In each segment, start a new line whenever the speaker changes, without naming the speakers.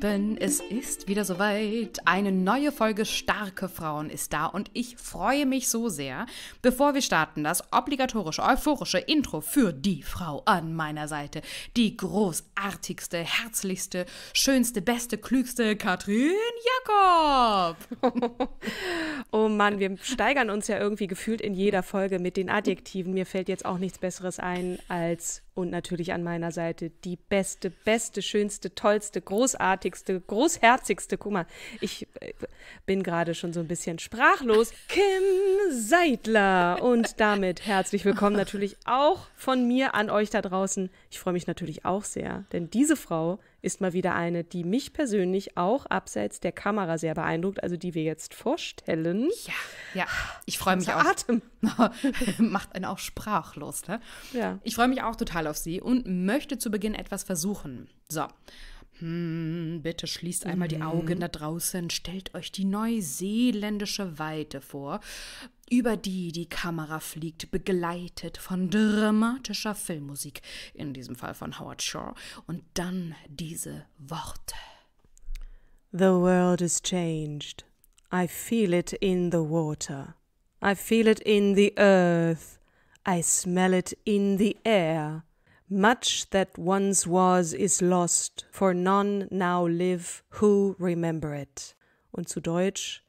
Lieben, es ist wieder soweit. Eine neue Folge Starke Frauen ist da und ich freue mich so sehr. Bevor wir starten, das obligatorische, euphorische Intro für die Frau an meiner Seite. Die großartigste, herzlichste, schönste, beste, klügste Katrin Jakob.
oh Mann, wir steigern uns ja irgendwie gefühlt in jeder Folge mit den Adjektiven. Mir fällt jetzt auch nichts Besseres ein als und natürlich an meiner Seite die beste, beste, schönste, tollste, großartigste, großherzigste, guck mal, ich äh, bin gerade schon so ein bisschen sprachlos, Kim Seidler. Und damit herzlich willkommen natürlich auch von mir an euch da draußen. Ich freue mich natürlich auch sehr, denn diese Frau ist mal wieder eine, die mich persönlich auch abseits der Kamera sehr beeindruckt, also
die wir jetzt vorstellen. Ja, ja. ich freue mich auch. Atem. Macht einen auch sprachlos, ne? Ja. Ich freue mich auch total auf sie und möchte zu Beginn etwas versuchen. So. Hm, bitte schließt einmal die mhm. Augen da draußen, stellt euch die neuseeländische Weite vor über die die Kamera fliegt, begleitet von dramatischer Filmmusik, in diesem Fall von Howard Shaw, und dann diese Worte. The world is changed.
I feel it in the water. I feel it in the earth. I smell it in the air. Much that once was is lost, for none now live who remember it. Und zu Deutsch,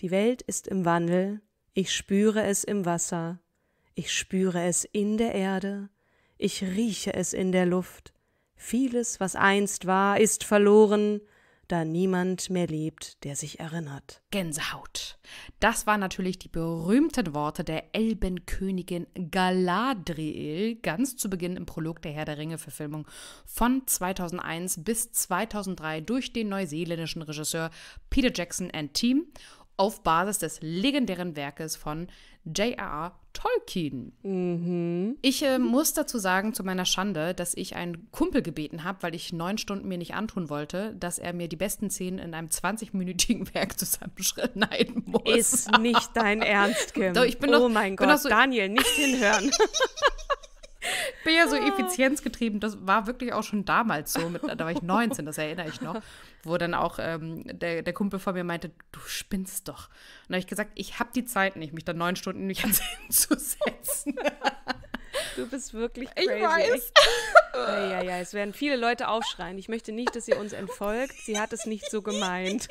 die Welt ist im Wandel, ich spüre es im Wasser, ich spüre es in der Erde, ich rieche es in der Luft. Vieles, was einst war, ist verloren, da niemand mehr lebt, der sich erinnert.
Gänsehaut. Das waren natürlich die berühmten Worte der Elbenkönigin Galadriel, ganz zu Beginn im Prolog der Herr der Ringe-Verfilmung von 2001 bis 2003 durch den neuseeländischen Regisseur Peter Jackson and Team auf Basis des legendären Werkes von J.R.R. Tolkien. Mhm. Ich äh, muss dazu sagen, zu meiner Schande, dass ich einen Kumpel gebeten habe, weil ich neun Stunden mir nicht antun wollte, dass er mir die besten Szenen in einem 20-minütigen Werk zusammenschneiden muss. Ist nicht dein Ernst, Kim. Doch, ich bin oh doch, mein Gott, so, Daniel, nicht hinhören. bin ja so ah. effizienzgetrieben. Das war wirklich auch schon damals so. Mit, da war ich 19, das erinnere ich noch. Wo dann auch ähm, der, der Kumpel von mir meinte, du spinnst doch. Und da habe ich gesagt, ich habe die Zeit nicht, mich dann neun Stunden nicht ans hinzusetzen. Du
bist wirklich crazy. Ich weiß.
Ja, ja, ja, es werden viele Leute aufschreien. Ich möchte nicht, dass ihr uns
entfolgt. Sie hat es nicht so gemeint.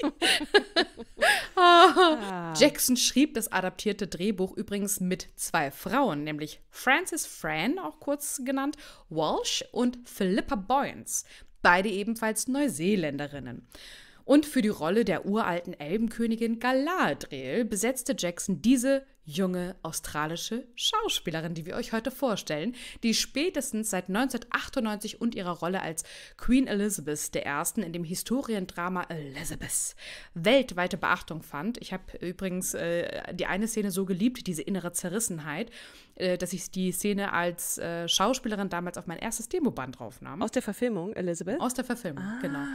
ah. Jackson schrieb das adaptierte Drehbuch übrigens mit zwei Frauen, nämlich Frances Fran, auch kurz genannt, Walsh und Philippa Boyens, beide ebenfalls Neuseeländerinnen. Und für die Rolle der uralten Elbenkönigin Galadriel besetzte Jackson diese junge australische Schauspielerin, die wir euch heute vorstellen, die spätestens seit 1998 und ihrer Rolle als Queen Elizabeth I. in dem Historiendrama Elizabeth weltweite Beachtung fand. Ich habe übrigens äh, die eine Szene so geliebt, diese innere Zerrissenheit, äh, dass ich die Szene als äh, Schauspielerin damals auf mein erstes Demoband draufnahm. Aus
der Verfilmung, Elizabeth? Aus der Verfilmung, ah. genau.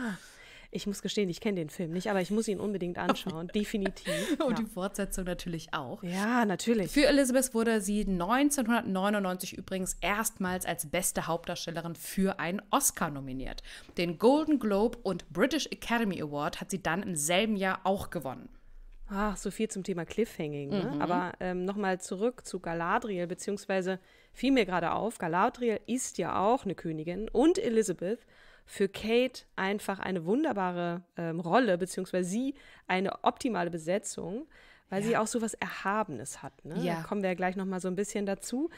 Ich muss gestehen, ich kenne den Film nicht, aber ich muss ihn unbedingt anschauen,
definitiv. Und ja. die Fortsetzung natürlich auch. Ja, natürlich. Für Elizabeth wurde sie 1999 übrigens erstmals als beste Hauptdarstellerin für einen Oscar nominiert. Den Golden Globe und British Academy Award hat sie dann im selben Jahr auch gewonnen.
Ach, so viel zum Thema Cliffhanging. Ne? Mhm. Aber ähm, nochmal zurück zu Galadriel, beziehungsweise fiel mir gerade auf, Galadriel ist ja auch eine Königin und Elizabeth für Kate einfach eine wunderbare ähm, Rolle, beziehungsweise sie eine optimale Besetzung, weil ja. sie auch so was Erhabenes hat. Ne? Ja. Da kommen wir ja gleich nochmal so ein bisschen dazu.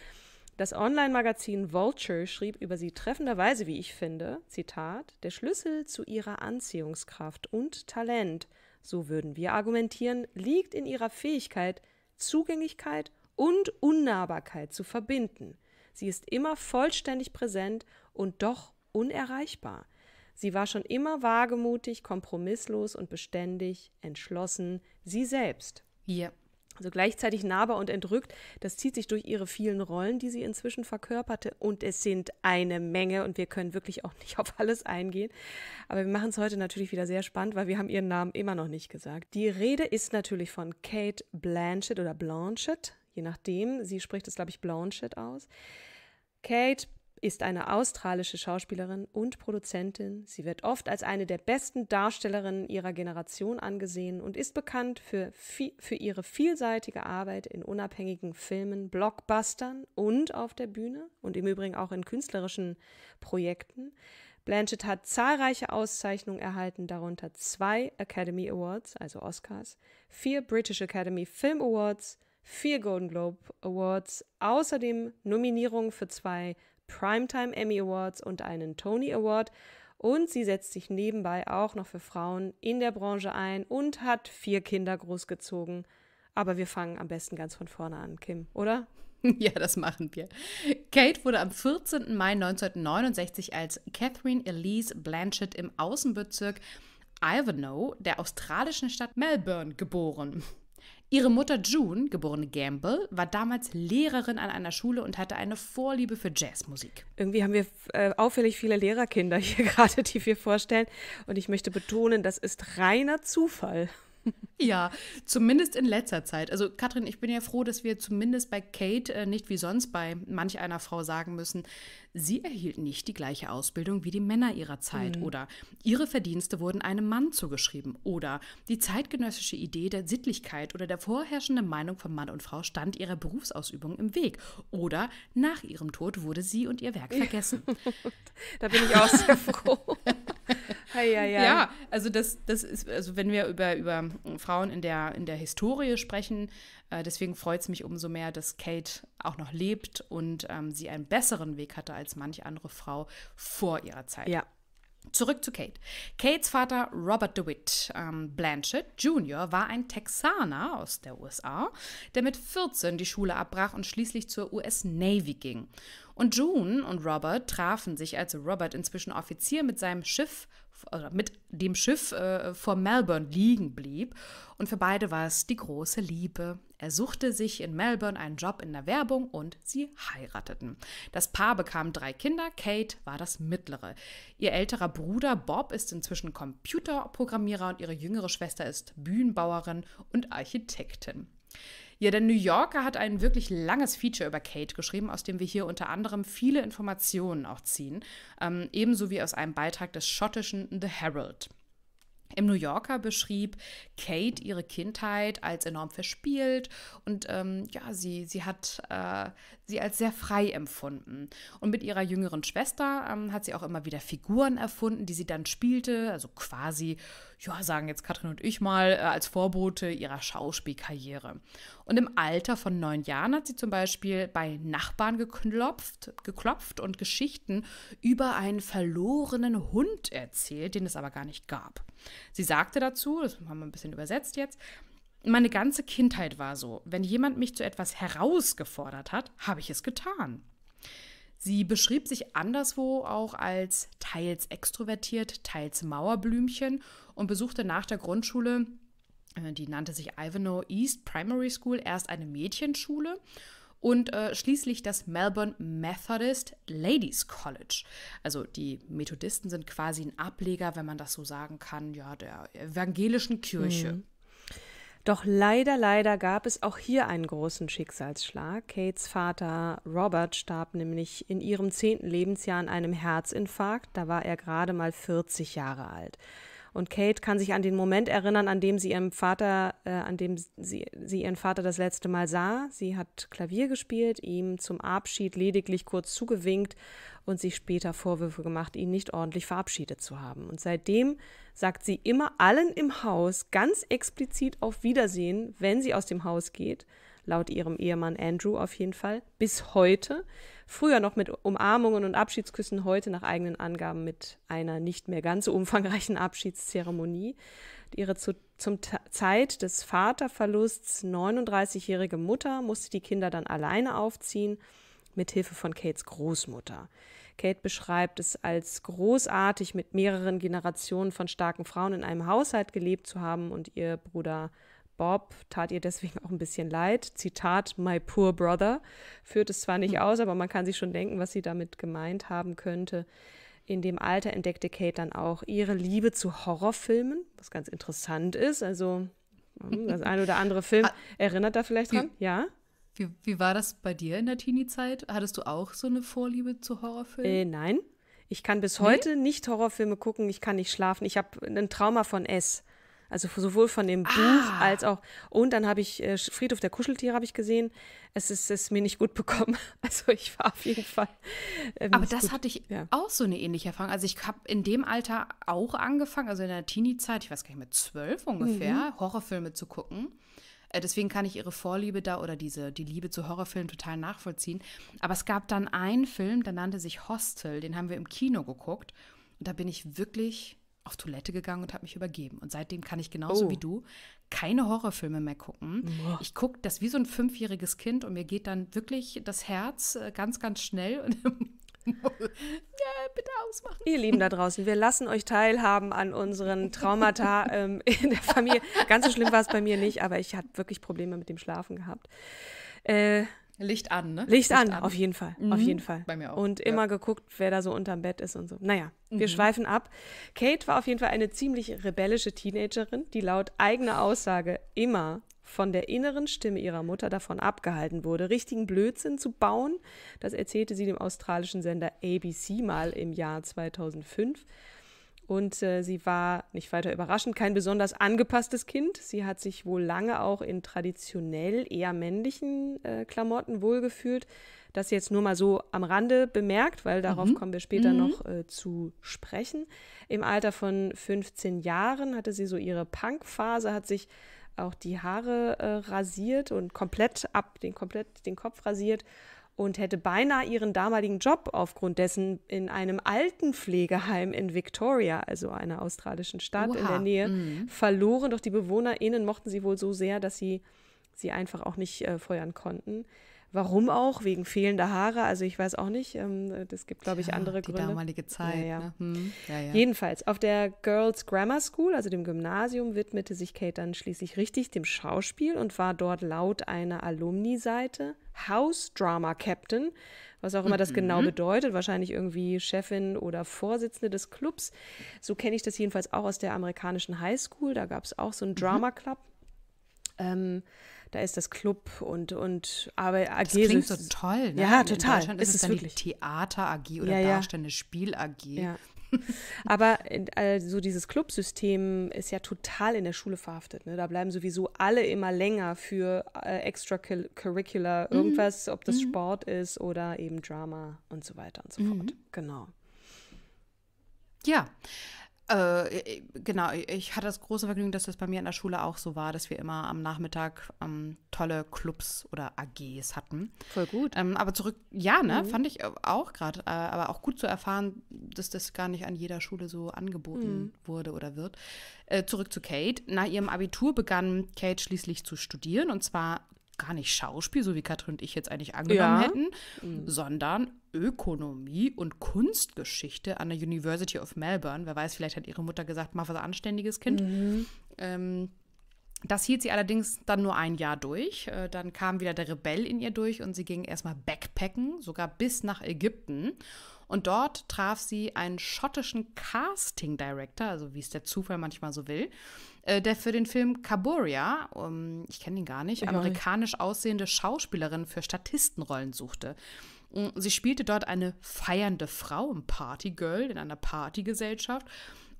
Das Online-Magazin Vulture schrieb über sie treffenderweise, wie ich finde, Zitat, der Schlüssel zu ihrer Anziehungskraft und Talent, so würden wir argumentieren, liegt in ihrer Fähigkeit, Zugänglichkeit und Unnahbarkeit zu verbinden. Sie ist immer vollständig präsent und doch unerreichbar. Sie war schon immer wagemutig, kompromisslos und beständig, entschlossen, sie selbst. Ja. Also gleichzeitig nahbar und entrückt, das zieht sich durch ihre vielen Rollen, die sie inzwischen verkörperte. Und es sind eine Menge und wir können wirklich auch nicht auf alles eingehen. Aber wir machen es heute natürlich wieder sehr spannend, weil wir haben ihren Namen immer noch nicht gesagt. Die Rede ist natürlich von Kate Blanchett oder Blanchett, je nachdem. Sie spricht es, glaube ich, Blanchett aus. Kate ist eine australische Schauspielerin und Produzentin. Sie wird oft als eine der besten Darstellerinnen ihrer Generation angesehen und ist bekannt für, für ihre vielseitige Arbeit in unabhängigen Filmen, Blockbustern und auf der Bühne und im Übrigen auch in künstlerischen Projekten. Blanchett hat zahlreiche Auszeichnungen erhalten, darunter zwei Academy Awards, also Oscars, vier British Academy Film Awards, vier Golden Globe Awards, außerdem Nominierungen für zwei Primetime Emmy Awards und einen Tony Award. Und sie setzt sich nebenbei auch noch für Frauen in der Branche ein und hat vier Kinder
großgezogen. Aber wir fangen am besten ganz von vorne an, Kim, oder? Ja, das machen wir. Kate wurde am 14. Mai 1969 als Catherine Elise Blanchett im Außenbezirk Ivanhoe der australischen Stadt Melbourne geboren. Ihre Mutter June, geborene Gamble, war damals Lehrerin an einer Schule und hatte eine Vorliebe für Jazzmusik. Irgendwie haben wir äh, auffällig viele Lehrerkinder hier gerade, die wir vorstellen. Und ich möchte betonen, das ist reiner Zufall. Ja, zumindest in letzter Zeit. Also Katrin, ich bin ja froh, dass wir zumindest bei Kate äh, nicht wie sonst bei manch einer Frau sagen müssen, sie erhielt nicht die gleiche Ausbildung wie die Männer ihrer Zeit mhm. oder ihre Verdienste wurden einem Mann zugeschrieben oder die zeitgenössische Idee der Sittlichkeit oder der vorherrschende Meinung von Mann und Frau stand ihrer Berufsausübung im Weg oder nach ihrem Tod wurde sie und ihr Werk vergessen. da bin ich auch sehr froh. Hei, hei, hei. Ja, also das, das ist, also wenn wir über, über Frauen in der, in der Historie sprechen, äh, deswegen freut es mich umso mehr, dass Kate auch noch lebt und ähm, sie einen besseren Weg hatte als manch andere Frau vor ihrer Zeit. Ja, Zurück zu Kate. Kates Vater Robert DeWitt ähm, Blanchett Jr. war ein Texaner aus der USA, der mit 14 die Schule abbrach und schließlich zur US Navy ging. Und June und Robert trafen sich, als Robert inzwischen Offizier mit seinem Schiff oder mit dem Schiff äh, vor Melbourne liegen blieb. Und für beide war es die große Liebe. Er suchte sich in Melbourne einen Job in der Werbung und sie heirateten. Das Paar bekam drei Kinder, Kate war das mittlere. Ihr älterer Bruder Bob ist inzwischen Computerprogrammierer und ihre jüngere Schwester ist Bühnenbauerin und Architektin. Ja, der New Yorker hat ein wirklich langes Feature über Kate geschrieben, aus dem wir hier unter anderem viele Informationen auch ziehen, ähm, ebenso wie aus einem Beitrag des schottischen The Herald. Im New Yorker beschrieb Kate ihre Kindheit als enorm verspielt und ähm, ja, sie, sie hat äh, sie als sehr frei empfunden. Und mit ihrer jüngeren Schwester ähm, hat sie auch immer wieder Figuren erfunden, die sie dann spielte, also quasi, ja, sagen jetzt Katrin und ich mal, äh, als Vorbote ihrer Schauspielkarriere. Und im Alter von neun Jahren hat sie zum Beispiel bei Nachbarn geklopft, geklopft und Geschichten über einen verlorenen Hund erzählt, den es aber gar nicht gab. Sie sagte dazu, das haben wir ein bisschen übersetzt jetzt, meine ganze Kindheit war so, wenn jemand mich zu etwas herausgefordert hat, habe ich es getan. Sie beschrieb sich anderswo auch als teils extrovertiert, teils Mauerblümchen und besuchte nach der Grundschule, äh, die nannte sich Ivanhoe East Primary School, erst eine Mädchenschule und äh, schließlich das Melbourne Methodist Ladies College. Also die Methodisten sind quasi ein Ableger, wenn man das so sagen kann, ja, der evangelischen Kirche. Mhm.
Doch leider, leider gab es auch hier einen großen Schicksalsschlag. Kates Vater Robert starb nämlich in ihrem zehnten Lebensjahr an einem Herzinfarkt. Da war er gerade mal 40 Jahre alt. Und Kate kann sich an den Moment erinnern, an dem sie ihrem Vater, äh, an dem sie, sie ihren Vater das letzte Mal sah. Sie hat Klavier gespielt, ihm zum Abschied lediglich kurz zugewinkt und sich später Vorwürfe gemacht, ihn nicht ordentlich verabschiedet zu haben. Und seitdem sagt sie immer allen im Haus ganz explizit auf Wiedersehen, wenn sie aus dem Haus geht, laut ihrem Ehemann Andrew auf jeden Fall, bis heute. Früher noch mit Umarmungen und Abschiedsküssen, heute nach eigenen Angaben mit einer nicht mehr ganz so umfangreichen Abschiedszeremonie. Ihre zu, zum Ta Zeit des Vaterverlusts 39-jährige Mutter musste die Kinder dann alleine aufziehen, mit Hilfe von Kates Großmutter. Kate beschreibt es als großartig, mit mehreren Generationen von starken Frauen in einem Haushalt gelebt zu haben und ihr Bruder Bob tat ihr deswegen auch ein bisschen leid. Zitat, My poor brother, führt es zwar nicht hm. aus, aber man kann sich schon denken, was sie damit gemeint haben könnte. In dem Alter entdeckte Kate dann auch ihre Liebe zu Horrorfilmen, was ganz interessant ist. Also hm, das ein oder andere Film ah. erinnert da vielleicht dran, wie, ja. Wie, wie, war das bei dir in der Teenie-Zeit? Hattest du auch so eine Vorliebe zu Horrorfilmen? Äh, nein. Ich kann bis nee? heute nicht Horrorfilme gucken, ich kann nicht schlafen. Ich habe einen Trauma von S. Also sowohl von dem ah. Buch als auch. Und dann habe ich äh, Friedhof der Kuscheltiere habe ich gesehen. Es ist es mir nicht gut bekommen.
Also ich war auf jeden Fall. Äh, Aber das gut. hatte ich ja. auch so eine ähnliche Erfahrung. Also ich habe in dem Alter auch angefangen, also in der Teenie-Zeit, ich weiß gar nicht mit zwölf ungefähr, mhm. Horrorfilme zu gucken. Äh, deswegen kann ich ihre Vorliebe da oder diese, die Liebe zu Horrorfilmen total nachvollziehen. Aber es gab dann einen Film, der nannte sich Hostel, den haben wir im Kino geguckt. Und da bin ich wirklich auf Toilette gegangen und habe mich übergeben. Und seitdem kann ich genauso oh. wie du keine Horrorfilme mehr gucken. Boah. Ich gucke das wie so ein fünfjähriges Kind und mir geht dann wirklich das Herz äh, ganz, ganz schnell. ja, bitte ausmachen. Ihr Lieben da draußen, wir
lassen euch teilhaben an unseren Traumata ähm, in der Familie. Ganz so schlimm war es bei mir nicht, aber ich hatte wirklich Probleme mit dem Schlafen gehabt. Äh, Licht an, ne? Licht, Licht an, an, auf jeden Fall, mhm. auf jeden Fall. Bei mir auch. Und immer geguckt, wer da so unterm Bett ist und so. Naja, wir mhm. schweifen ab. Kate war auf jeden Fall eine ziemlich rebellische Teenagerin, die laut eigener Aussage immer von der inneren Stimme ihrer Mutter davon abgehalten wurde, richtigen Blödsinn zu bauen. Das erzählte sie dem australischen Sender ABC mal im Jahr 2005. Und äh, sie war, nicht weiter überraschend, kein besonders angepasstes Kind. Sie hat sich wohl lange auch in traditionell eher männlichen äh, Klamotten wohlgefühlt. Das jetzt nur mal so am Rande bemerkt, weil darauf mhm. kommen wir später mhm. noch äh, zu sprechen. Im Alter von 15 Jahren hatte sie so ihre Punkphase, hat sich auch die Haare äh, rasiert und komplett ab, den, komplett den Kopf rasiert und hätte beinahe ihren damaligen Job aufgrund dessen in einem alten Pflegeheim in Victoria, also einer australischen Stadt Oha. in der Nähe, mhm. verloren. Doch die BewohnerInnen mochten sie wohl so sehr, dass sie sie einfach auch nicht äh, feuern konnten. Warum auch? Wegen fehlender Haare. Also ich weiß auch nicht. Ähm, das gibt, glaube ich, ja, andere die Gründe. Die damalige Zeit. Ja, ja. Ne? Hm. Jedenfalls, auf der Girls Grammar School, also dem Gymnasium, widmete sich Kate dann schließlich richtig dem Schauspiel und war dort laut einer Alumni-Seite House Drama Captain, was auch immer das genau mhm. bedeutet, wahrscheinlich irgendwie Chefin oder Vorsitzende des Clubs. So kenne ich das jedenfalls auch aus der amerikanischen High School. Da gab es auch so einen mhm. Drama Club. Ähm, da ist das Club und, und aber AG. Das klingt so toll, ne? Ja, total. In Deutschland ist, ist es dann wirklich.
die Theater AG oder ja, ja. Darstellende Spiel AG. Ja.
Aber also dieses Clubsystem ist ja total in der Schule verhaftet. Ne? Da bleiben sowieso alle immer länger für äh, extracurricular mhm. irgendwas, ob das mhm. Sport ist
oder eben Drama und so weiter und so mhm. fort. Genau. Ja, äh, genau, ich hatte das große Vergnügen, dass das bei mir in der Schule auch so war, dass wir immer am Nachmittag ähm, tolle Clubs oder AGs hatten. Voll gut. Ähm, aber zurück, ja, ne, mhm. fand ich äh, auch gerade, äh, aber auch gut zu erfahren, dass das gar nicht an jeder Schule so angeboten mhm. wurde oder wird. Äh, zurück zu Kate. Nach ihrem Abitur begann Kate schließlich zu studieren und zwar gar nicht Schauspiel, so wie Katrin und ich jetzt eigentlich angenommen ja. hätten, mhm. sondern Ökonomie und Kunstgeschichte an der University of Melbourne. Wer weiß, vielleicht hat ihre Mutter gesagt, mach was Anständiges, Kind. Mhm. Ähm, das hielt sie allerdings dann nur ein Jahr durch. Äh, dann kam wieder der Rebell in ihr durch und sie ging erstmal backpacken, sogar bis nach Ägypten. Und dort traf sie einen schottischen Casting Director, also wie es der Zufall manchmal so will, äh, der für den Film Caboria, um, ähm, ich kenne ihn gar nicht, Egal. amerikanisch aussehende Schauspielerin für Statistenrollen suchte. Mm, sie spielte dort eine feiernde Frau, ein Partygirl in einer Partygesellschaft.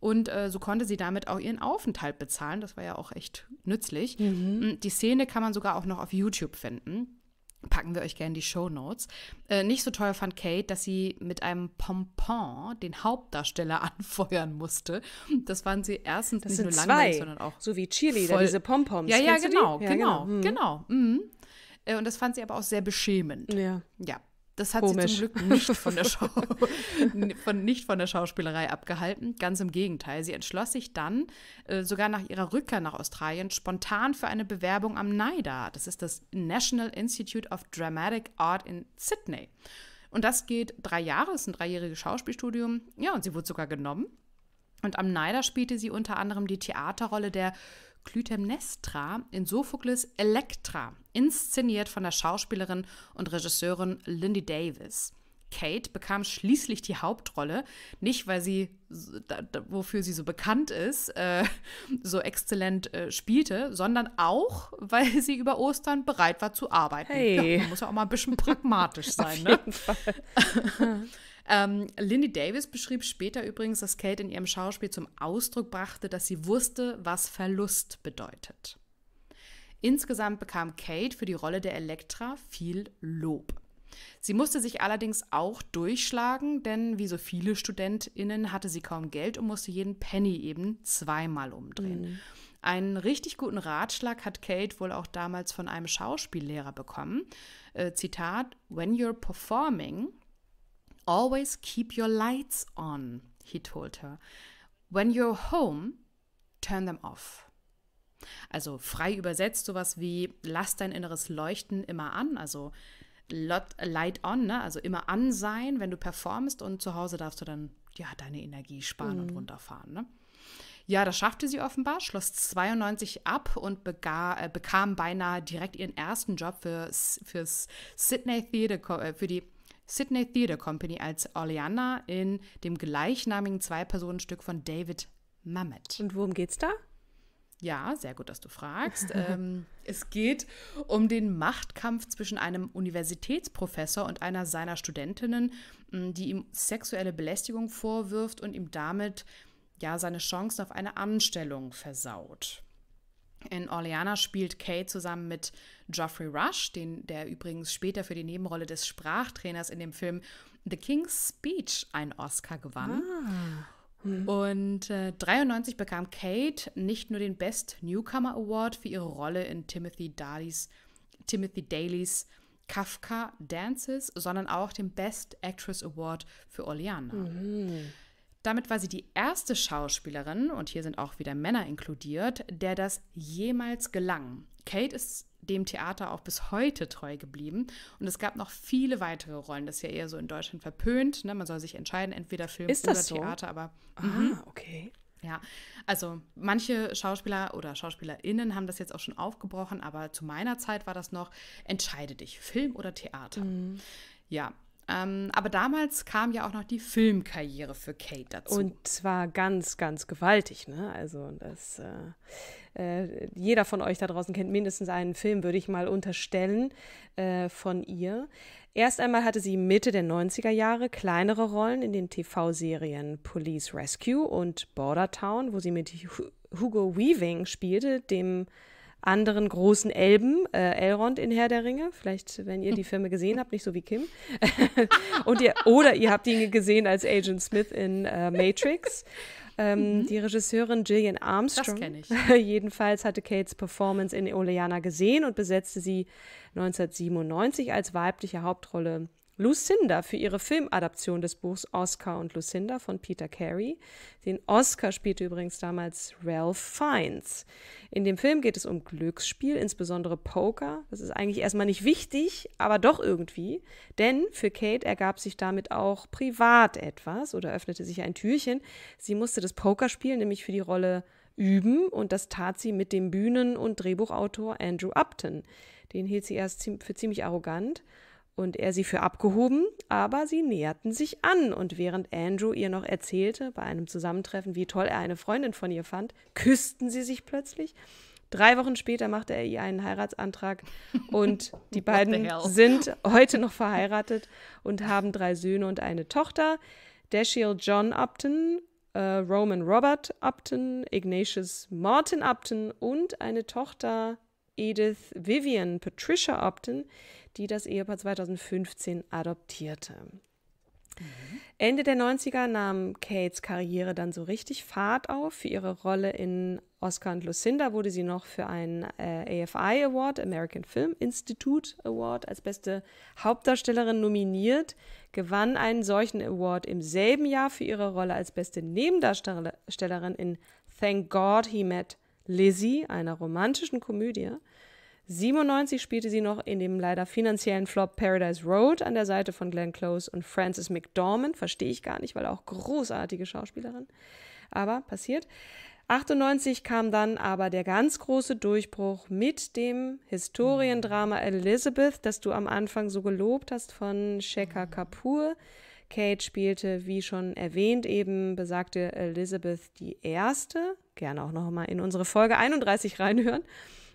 Und äh, so konnte sie damit auch ihren Aufenthalt bezahlen. Das war ja auch echt nützlich. Mhm. Mm, die Szene kann man sogar auch noch auf YouTube finden. Packen wir euch gerne die Show Notes. Äh, nicht so teuer fand Kate, dass sie mit einem Pompon den Hauptdarsteller anfeuern musste. Das waren sie erstens das nicht nur langweilig, sondern auch. So wie Chili, voll, diese Pompons. Ja, ja, genau, ja genau, genau, hm. genau. Mhm. Äh, und das fand sie aber auch sehr beschämend. Ja. Ja. Das hat Komisch. sie zum Glück nicht von, der Schau von, nicht von der Schauspielerei abgehalten. Ganz im Gegenteil. Sie entschloss sich dann, äh, sogar nach ihrer Rückkehr nach Australien, spontan für eine Bewerbung am NIDA. Das ist das National Institute of Dramatic Art in Sydney. Und das geht drei Jahre, ist ein dreijähriges Schauspielstudium. Ja, und sie wurde sogar genommen. Und am NIDA spielte sie unter anderem die Theaterrolle der Clytemnestra in Sophokles Elektra, inszeniert von der Schauspielerin und Regisseurin Lindy Davis. Kate bekam schließlich die Hauptrolle, nicht weil sie, wofür sie so bekannt ist, äh, so exzellent äh, spielte, sondern auch, weil sie über Ostern bereit war zu arbeiten. Hey. Ja, man muss ja auch mal ein bisschen pragmatisch sein. Auf ne? jeden Fall. Ähm, Lindy Davis beschrieb später übrigens, dass Kate in ihrem Schauspiel zum Ausdruck brachte, dass sie wusste, was Verlust bedeutet. Insgesamt bekam Kate für die Rolle der Elektra viel Lob. Sie musste sich allerdings auch durchschlagen, denn wie so viele Studentinnen hatte sie kaum Geld und musste jeden Penny eben zweimal umdrehen. Mhm. Einen richtig guten Ratschlag hat Kate wohl auch damals von einem Schauspiellehrer bekommen. Äh, Zitat, When you're performing, Always keep your lights on, he told her. When you're home, turn them off. Also frei übersetzt sowas wie lass dein inneres Leuchten immer an, also light on, ne? also immer an sein, wenn du performst und zu Hause darfst du dann ja deine Energie sparen mhm. und runterfahren. Ne? Ja, das schaffte sie offenbar, schloss 92 ab und begar, äh, bekam beinahe direkt ihren ersten Job für, fürs Sydney Theater, äh, für die Sydney Theatre Company als Oleana in dem gleichnamigen Zwei-Personen-Stück von David Mamet. Und worum geht's da? Ja, sehr gut, dass du fragst. ähm, es geht um den Machtkampf zwischen einem Universitätsprofessor und einer seiner Studentinnen, die ihm sexuelle Belästigung vorwirft und ihm damit ja seine Chancen auf eine Anstellung versaut. In Orleana spielt Kay zusammen mit Geoffrey Rush, den, der übrigens später für die Nebenrolle des Sprachtrainers in dem Film The King's Speech einen Oscar gewann.
Ah.
Hm. Und äh, bekam Kate nicht nur den Best Newcomer Award für ihre Rolle in Timothy Dalys, Timothy Dalys Kafka Dances, sondern auch den Best Actress Award für Oleana.
Mhm.
Damit war sie die erste Schauspielerin, und hier sind auch wieder Männer inkludiert, der das jemals gelang. Kate ist dem Theater auch bis heute treu geblieben. Und es gab noch viele weitere Rollen. Das ist ja eher so in Deutschland verpönt. Ne? Man soll sich entscheiden, entweder Film oder so? Theater, aber. Ah, -hmm. okay. Ja, also manche Schauspieler oder SchauspielerInnen haben das jetzt auch schon aufgebrochen, aber zu meiner Zeit war das noch, entscheide dich, Film oder Theater. Mhm. Ja, ähm, aber damals kam ja auch noch die Filmkarriere für Kate dazu. Und zwar
ganz, ganz gewaltig, ne? Also das, äh, äh, jeder von euch da draußen kennt mindestens einen Film, würde ich mal unterstellen, äh, von ihr. Erst einmal hatte sie Mitte der 90er Jahre kleinere Rollen in den TV-Serien Police Rescue und Border Town, wo sie mit Hugo Weaving spielte, dem anderen großen Elben, äh, Elrond in Herr der Ringe, vielleicht, wenn ihr die Filme gesehen habt, nicht so wie Kim. und ihr, oder ihr habt ihn gesehen als Agent Smith in äh, Matrix. Ähm, mhm. Die Regisseurin Gillian Armstrong jedenfalls hatte Kates Performance in Oleana gesehen und besetzte sie 1997 als weibliche Hauptrolle Lucinda für ihre Filmadaption des Buchs Oscar und Lucinda von Peter Carey. Den Oscar spielte übrigens damals Ralph Fiennes. In dem Film geht es um Glücksspiel, insbesondere Poker. Das ist eigentlich erstmal nicht wichtig, aber doch irgendwie. Denn für Kate ergab sich damit auch privat etwas oder öffnete sich ein Türchen. Sie musste das Pokerspiel nämlich für die Rolle üben und das tat sie mit dem Bühnen- und Drehbuchautor Andrew Upton. Den hielt sie erst für ziemlich arrogant und er sie für abgehoben, aber sie näherten sich an und während Andrew ihr noch erzählte bei einem Zusammentreffen, wie toll er eine Freundin von ihr fand, küssten sie sich plötzlich. Drei Wochen später machte er ihr einen Heiratsantrag und die beiden sind heute noch verheiratet und haben drei Söhne und eine Tochter. Dashiell John Upton, äh, Roman Robert Upton, Ignatius Martin Upton und eine Tochter Edith Vivian Patricia Upton, die das Ehepaar 2015 adoptierte. Mhm. Ende der 90er nahm Kates Karriere dann so richtig Fahrt auf. Für ihre Rolle in Oscar und Lucinda wurde sie noch für einen äh, AFI Award, American Film Institute Award, als beste Hauptdarstellerin nominiert, gewann einen solchen Award im selben Jahr für ihre Rolle als beste Nebendarstellerin in Thank God He Met Lizzie, einer romantischen Komödie. 97 spielte sie noch in dem leider finanziellen Flop Paradise Road an der Seite von Glenn Close und Frances McDormand. Verstehe ich gar nicht, weil auch großartige Schauspielerin. Aber passiert. 98 kam dann aber der ganz große Durchbruch mit dem Historiendrama Elizabeth, das du am Anfang so gelobt hast von Shekhar mhm. Kapoor. Kate spielte, wie schon erwähnt, eben besagte Elizabeth die Erste. Gerne auch nochmal in unsere Folge 31 reinhören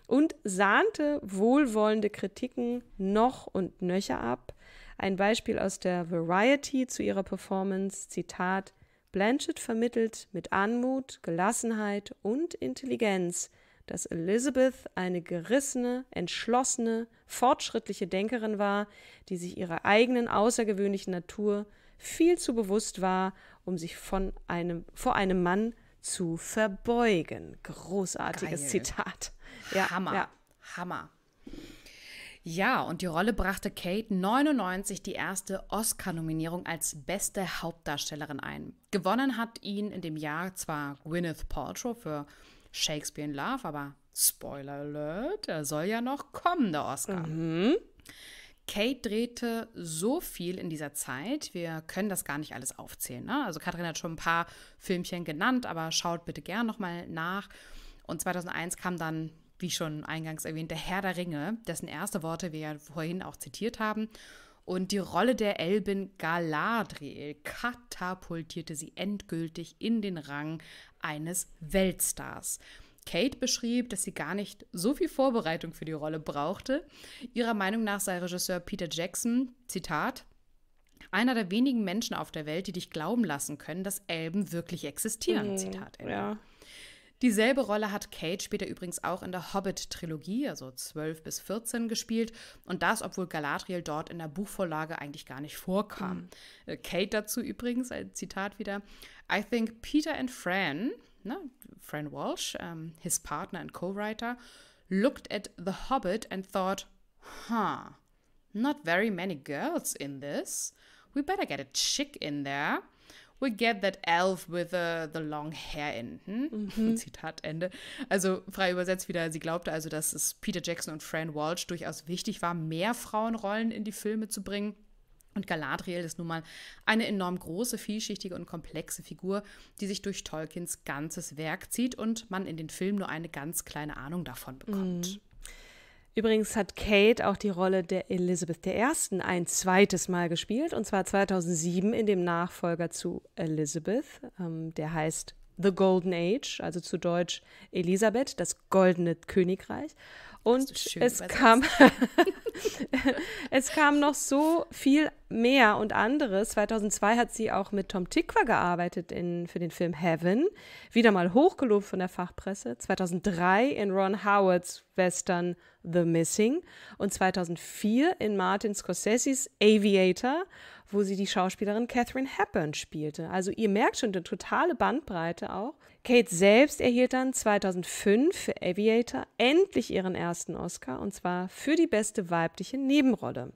und sahnte wohlwollende Kritiken noch und nöcher ab. Ein Beispiel aus der Variety zu ihrer Performance, Zitat, Blanchett vermittelt mit Anmut, Gelassenheit und Intelligenz, dass Elizabeth eine gerissene, entschlossene, fortschrittliche Denkerin war, die sich ihrer eigenen außergewöhnlichen Natur viel zu bewusst war, um sich von einem, vor einem Mann
zu verbeugen. Großartiges Geil. Zitat. Ja, Hammer. Ja. Hammer. Ja, und die Rolle brachte Kate 99 die erste Oscar-Nominierung als beste Hauptdarstellerin ein. Gewonnen hat ihn in dem Jahr zwar Gwyneth Paltrow für Shakespeare in Love, aber Spoiler Alert, er soll ja noch kommen, der Oscar. Mhm. Kate drehte so viel in dieser Zeit, wir können das gar nicht alles aufzählen. Ne? Also Katrin hat schon ein paar Filmchen genannt, aber schaut bitte gern nochmal nach. Und 2001 kam dann wie schon eingangs erwähnt, der Herr der Ringe, dessen erste Worte wir ja vorhin auch zitiert haben. Und die Rolle der Elbin Galadriel katapultierte sie endgültig in den Rang eines Weltstars. Kate beschrieb, dass sie gar nicht so viel Vorbereitung für die Rolle brauchte. Ihrer Meinung nach sei Regisseur Peter Jackson, Zitat, einer der wenigen Menschen auf der Welt, die dich glauben lassen können, dass Elben wirklich existieren. Mhm, Zitat Ende. Ja. Dieselbe Rolle hat Kate später übrigens auch in der Hobbit-Trilogie, also 12 bis 14, gespielt. Und das, obwohl Galadriel dort in der Buchvorlage eigentlich gar nicht vorkam. Mhm. Kate dazu übrigens, ein Zitat wieder: I think Peter and Fran, ne, Fran Walsh, um, ähm, his partner and co-writer, looked at The Hobbit and thought, huh, not very many girls in this. We better get a chick in there we get that elf with the, uh, the long hair in. Hm? Mhm. Zitat Ende. Also frei übersetzt wieder, sie glaubte also, dass es Peter Jackson und Fran Walsh durchaus wichtig war, mehr Frauenrollen in die Filme zu bringen. Und Galadriel ist nun mal eine enorm große, vielschichtige und komplexe Figur, die sich durch Tolkiens ganzes Werk zieht und man in den Filmen nur eine ganz kleine Ahnung davon
bekommt. Mhm. Übrigens hat Kate auch die Rolle der Elizabeth I. ein zweites Mal gespielt, und zwar 2007 in dem Nachfolger zu Elizabeth. Ähm, der heißt The Golden Age, also zu Deutsch Elisabeth, das goldene Königreich. Und es kam, es kam noch so viel mehr und anderes. 2002 hat sie auch mit Tom Tikva gearbeitet in, für den Film Heaven, wieder mal hochgelobt von der Fachpresse. 2003 in Ron Howards Western The Missing und 2004 in Martin Scorseses Aviator wo sie die Schauspielerin Catherine Hepburn spielte. Also ihr merkt schon eine totale Bandbreite auch. Kate selbst erhielt dann 2005 für Aviator endlich ihren ersten Oscar und zwar für die beste weibliche Nebenrolle.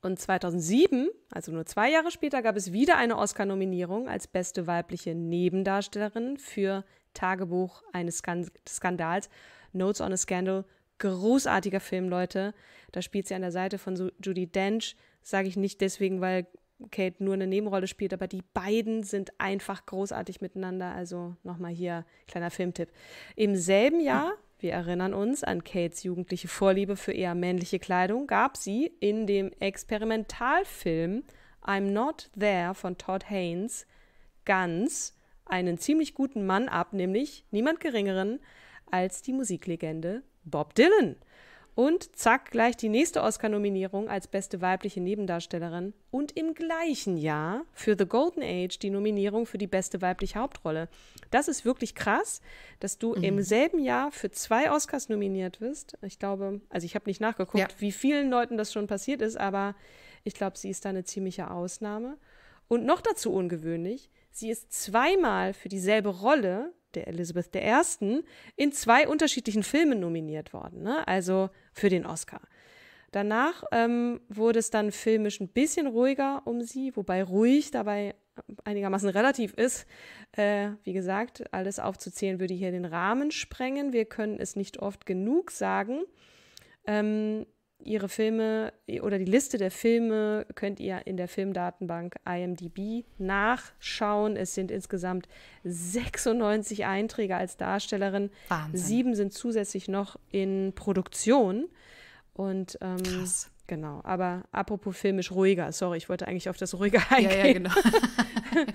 Und 2007, also nur zwei Jahre später, gab es wieder eine Oscar-Nominierung als beste weibliche Nebendarstellerin für Tagebuch eines Skandals, Notes on a Scandal. Großartiger Film, Leute. Da spielt sie an der Seite von Judy Dench sage ich nicht deswegen, weil Kate nur eine Nebenrolle spielt, aber die beiden sind einfach großartig miteinander. Also nochmal hier kleiner Filmtipp. Im selben Jahr, wir erinnern uns an Kates jugendliche Vorliebe für eher männliche Kleidung, gab sie in dem Experimentalfilm I'm Not There von Todd Haynes ganz einen ziemlich guten Mann ab, nämlich niemand geringeren als die Musiklegende Bob Dylan. Und zack, gleich die nächste Oscar-Nominierung als beste weibliche Nebendarstellerin und im gleichen Jahr für The Golden Age die Nominierung für die beste weibliche Hauptrolle. Das ist wirklich krass, dass du mhm. im selben Jahr für zwei Oscars nominiert wirst. Ich glaube, also ich habe nicht nachgeguckt, ja. wie vielen Leuten das schon passiert ist, aber ich glaube, sie ist da eine ziemliche Ausnahme. Und noch dazu ungewöhnlich, sie ist zweimal für dieselbe Rolle der Elizabeth I., in zwei unterschiedlichen Filmen nominiert worden, ne? also für den Oscar. Danach ähm, wurde es dann filmisch ein bisschen ruhiger um sie, wobei ruhig dabei einigermaßen relativ ist. Äh, wie gesagt, alles aufzuzählen würde hier den Rahmen sprengen. Wir können es nicht oft genug sagen. Ähm, Ihre Filme oder die Liste der Filme könnt ihr in der Filmdatenbank IMDB nachschauen. Es sind insgesamt 96 Einträge als Darstellerin. Wahnsinn. Sieben sind zusätzlich noch in Produktion. Und ähm, Krass. genau, aber apropos filmisch ruhiger, sorry, ich
wollte eigentlich auf das ruhige eingehen. Ja, ja, genau.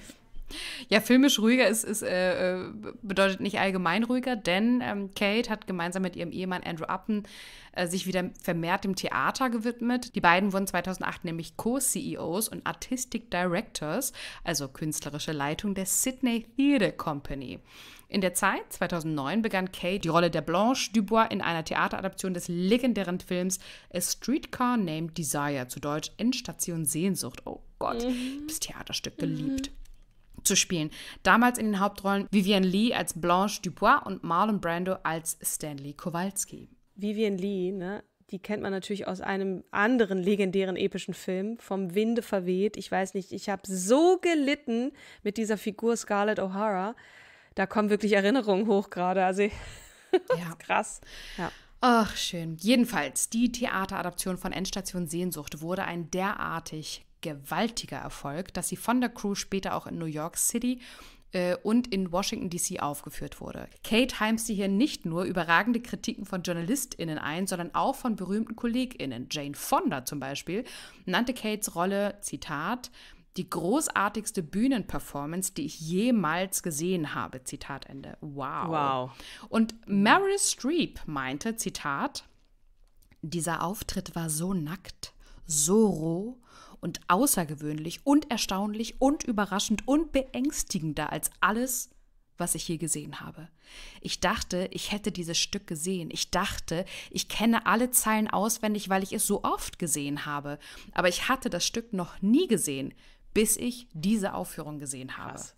Ja, filmisch ruhiger ist, ist äh, äh, bedeutet nicht allgemein ruhiger, denn ähm, Kate hat gemeinsam mit ihrem Ehemann Andrew Upton äh, sich wieder vermehrt dem Theater gewidmet. Die beiden wurden 2008 nämlich Co-CEOs und Artistic Directors, also künstlerische Leitung der Sydney Theatre Company. In der Zeit, 2009, begann Kate die Rolle der Blanche Dubois in einer Theateradaption des legendären Films A Streetcar Named Desire, zu Deutsch Endstation Sehnsucht. Oh Gott, mhm. das Theaterstück geliebt. Mhm zu spielen. Damals in den Hauptrollen Vivian Lee als Blanche Dubois und Marlon Brando als Stanley Kowalski. Vivian
Lee, ne? Die kennt man natürlich aus einem anderen legendären epischen Film, Vom Winde verweht. Ich weiß nicht, ich habe so gelitten mit dieser Figur Scarlett O'Hara.
Da kommen wirklich Erinnerungen hoch gerade. Also ja. krass. Ja. Ach, schön. Jedenfalls, die Theateradaption von Endstation Sehnsucht wurde ein derartig gewaltiger Erfolg, dass sie von der Crew später auch in New York City äh, und in Washington DC aufgeführt wurde. Kate heimste hier nicht nur überragende Kritiken von JournalistInnen ein, sondern auch von berühmten KollegInnen. Jane Fonda zum Beispiel nannte Kates Rolle, Zitat, die großartigste Bühnenperformance, die ich jemals gesehen habe. Zitat Ende. Wow. wow. Und Meryl Streep meinte, Zitat, dieser Auftritt war so nackt, so roh und außergewöhnlich und erstaunlich und überraschend und beängstigender als alles, was ich je gesehen habe. Ich dachte, ich hätte dieses Stück gesehen. Ich dachte, ich kenne alle Zeilen auswendig, weil ich es so oft gesehen habe. Aber ich hatte das Stück noch nie gesehen, bis ich diese Aufführung gesehen habe. Krass.